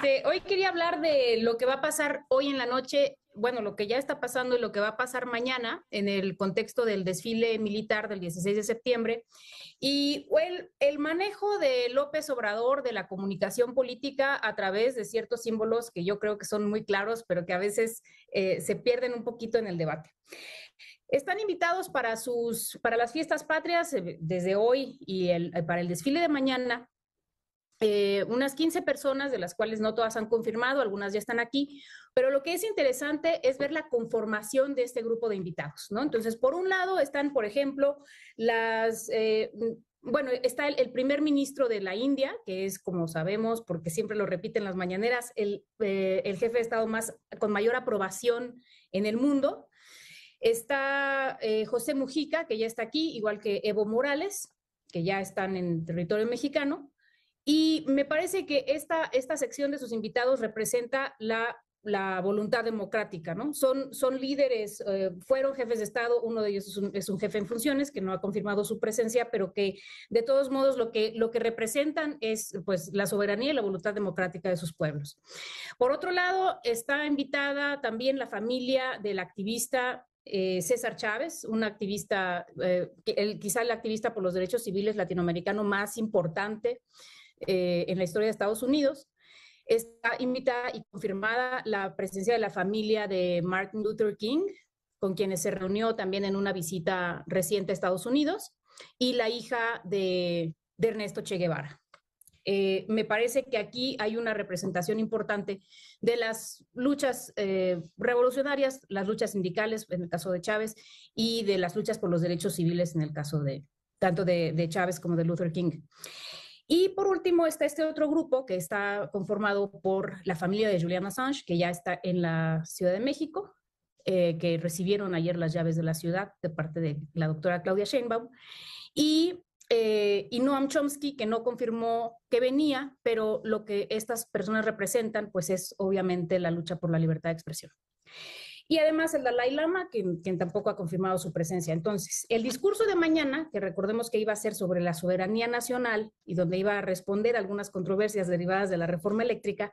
Este, hoy quería hablar de lo que va a pasar hoy en la noche, bueno, lo que ya está pasando y lo que va a pasar mañana en el contexto del desfile militar del 16 de septiembre. Y el, el manejo de López Obrador de la comunicación política a través de ciertos símbolos que yo creo que son muy claros, pero que a veces eh, se pierden un poquito en el debate. Están invitados para, sus, para las fiestas patrias eh, desde hoy y eh, para el desfile de mañana eh, unas 15 personas, de las cuales no todas han confirmado, algunas ya están aquí, pero lo que es interesante es ver la conformación de este grupo de invitados, ¿no? Entonces, por un lado están, por ejemplo, las... Eh, mm, bueno, está el, primer ministro de la India, que es, como sabemos, porque siempre lo repiten las mañaneras, el, eh, jefe de Estado más, con mayor aprobación en el mundo. Está José Mujica, que ya está aquí, igual que Evo Morales, que ya están en territorio mexicano. Y me parece que esta, esta sección de sus invitados representa la la voluntad democrática, ¿no? Son, son líderes, eh, fueron jefes de Estado, uno de ellos es un, jefe en funciones que no ha confirmado su presencia, pero que de todos modos lo que, lo que representan es pues la soberanía y la voluntad democrática de sus pueblos. Por otro lado, está invitada también la familia del activista eh, César Chávez, un activista, eh, el, quizá el activista por los derechos civiles latinoamericano más importante eh, en la historia de Estados Unidos. Está invitada y confirmada la presencia de la familia de Martin Luther King, con quienes se reunió también en una visita reciente a Estados Unidos, y la hija de, Ernesto Che Guevara. Eh, me parece que aquí hay una representación importante de las luchas eh, revolucionarias, las luchas sindicales en el caso de Chávez y de las luchas por los derechos civiles en el caso de tanto de, de Chávez como de Luther King. Y por último está este otro grupo que está conformado por la familia de Julian Assange, que ya está en la Ciudad de México, eh, que recibieron ayer las llaves de la ciudad de parte de la doctora Claudia Sheinbaum, eh, y, Noam Chomsky, que no confirmó que venía, pero lo que estas personas representan, pues es obviamente la lucha por la libertad de expresión y además el Dalai Lama, quien, tampoco ha confirmado su presencia. Entonces, el discurso de mañana, que recordemos que iba a ser sobre la soberanía nacional y donde iba a responder algunas controversias derivadas de la reforma eléctrica,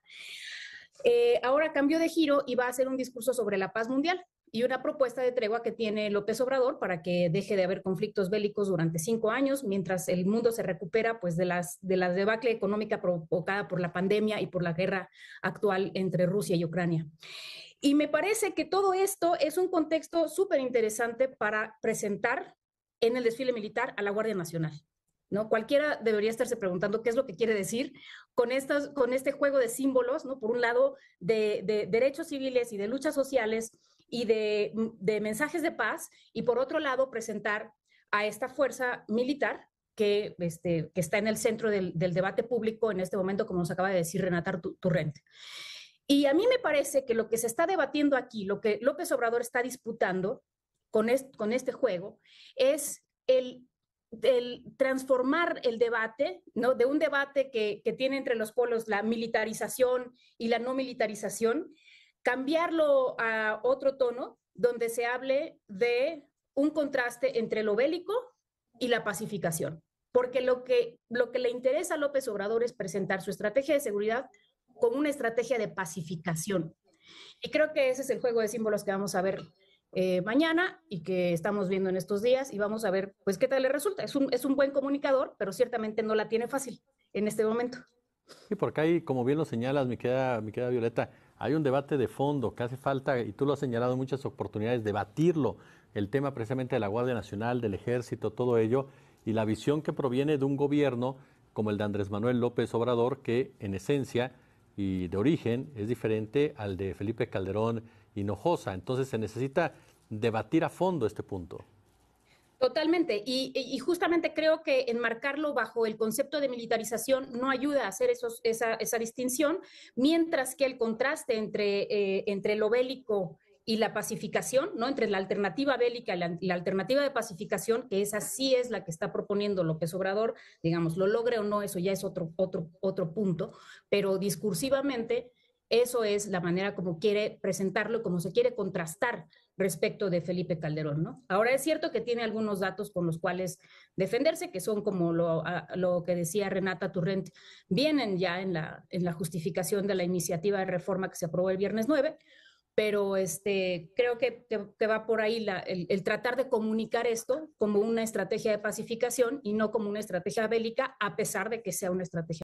eh, ahora cambió de giro y va a ser un discurso sobre la paz mundial y una propuesta de tregua que tiene López Obrador para que deje de haber conflictos bélicos durante cinco años, mientras el mundo se recupera pues, de, las, de la debacle económica provocada por la pandemia y por la guerra actual entre Rusia y Ucrania. Y me parece que todo esto es un contexto súper interesante para presentar en el desfile militar a la Guardia Nacional. ¿no? Cualquiera debería estarse preguntando qué es lo que quiere decir con, estas, con este juego de símbolos, ¿no? por un lado, de, derechos civiles y de luchas sociales y de, mensajes de paz, y por otro lado, presentar a esta fuerza militar que, este, que, está en el centro del, debate público en este momento, como nos acaba de decir Renata Turrente. Y a mí me parece que lo que se está debatiendo aquí, lo que López Obrador está disputando con, este juego, es el, transformar el debate, ¿no? De un debate que, tiene entre los polos la militarización y la no militarización, cambiarlo a otro tono donde se hable de un contraste entre lo bélico y la pacificación. Porque lo que le interesa a López Obrador es presentar su estrategia de seguridad con una estrategia de pacificación. Y creo que ese es el juego de símbolos que vamos a ver eh, mañana y que estamos viendo en estos días y vamos a ver pues qué tal le resulta. Es un, es un buen comunicador, pero ciertamente no la tiene fácil en este momento. Sí, porque ahí, como bien lo señalas, mi queda mi querida Violeta, hay un debate de fondo que hace falta, y tú lo has señalado en muchas oportunidades, debatirlo, el tema precisamente de la Guardia Nacional, del Ejército, todo ello, y la visión que proviene de un gobierno como el de Andrés Manuel López Obrador, que en esencia y de origen es diferente al de Felipe Calderón Hinojosa. Entonces se necesita debatir a fondo este punto. Totalmente, y, justamente creo que enmarcarlo bajo el concepto de militarización no ayuda a hacer esa, distinción, mientras que el contraste entre, eh, entre lo bélico y la pacificación, ¿no? Entre la alternativa bélica y la, alternativa de pacificación, que esa sí es la que está proponiendo López Obrador, digamos, lo logre o no, eso ya es otro, otro, otro punto, pero discursivamente eso es la manera como quiere presentarlo, como se quiere contrastar respecto de Felipe Calderón, ¿no? Ahora es cierto que tiene algunos datos con los cuales defenderse, que son como lo, que decía Renata Turrent, vienen ya en la, en la justificación de la iniciativa de reforma que se aprobó el viernes 9, pero este, creo que, va por ahí el, el, tratar de comunicar esto como una estrategia de pacificación y no como una estrategia bélica, a pesar de que sea una estrategia.